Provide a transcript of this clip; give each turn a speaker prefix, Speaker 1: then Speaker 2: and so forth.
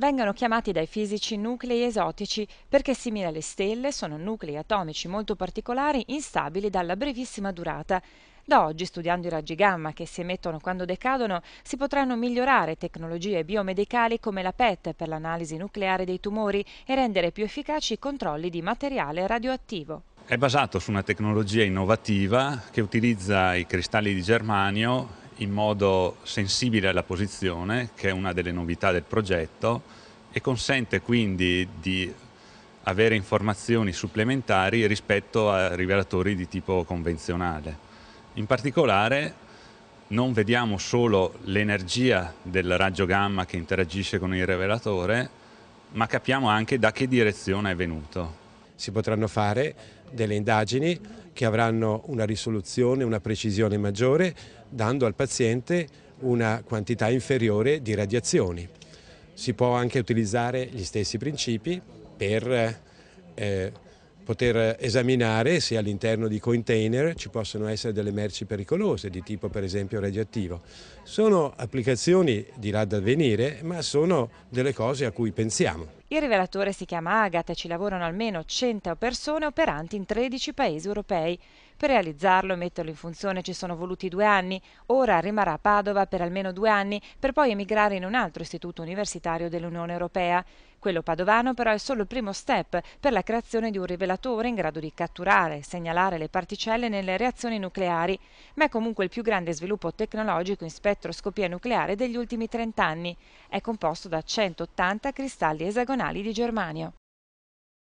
Speaker 1: Vengono chiamati dai fisici nuclei esotici perché simili alle stelle sono nuclei atomici molto particolari instabili dalla brevissima durata. Da oggi, studiando i raggi gamma che si emettono quando decadono, si potranno migliorare tecnologie biomedicali come la PET per l'analisi nucleare dei tumori e rendere più efficaci i controlli di materiale radioattivo.
Speaker 2: È basato su una tecnologia innovativa che utilizza i cristalli di germanio in modo sensibile alla posizione, che è una delle novità del progetto, e consente quindi di avere informazioni supplementari rispetto a rivelatori di tipo convenzionale. In particolare non vediamo solo l'energia del raggio gamma che interagisce con il rivelatore, ma capiamo anche da che direzione è venuto
Speaker 3: si potranno fare delle indagini che avranno una risoluzione, una precisione maggiore, dando al paziente una quantità inferiore di radiazioni. Si può anche utilizzare gli stessi principi per eh, poter esaminare se all'interno di container ci possono essere delle merci pericolose di tipo per esempio radioattivo sono applicazioni di là da venire, ma sono delle cose a cui pensiamo.
Speaker 1: Il rivelatore si chiama Agat e ci lavorano almeno 100 persone operanti in 13 paesi europei. Per realizzarlo e metterlo in funzione ci sono voluti due anni, ora rimarrà a Padova per almeno due anni per poi emigrare in un altro istituto universitario dell'Unione Europea. Quello padovano però è solo il primo step per la creazione di un rivelatore in grado di catturare e segnalare le particelle nelle reazioni nucleari, ma è comunque il più grande sviluppo tecnologico in specchio spettroscopia nucleare degli ultimi 30 anni. È composto da 180 cristalli esagonali di germanio.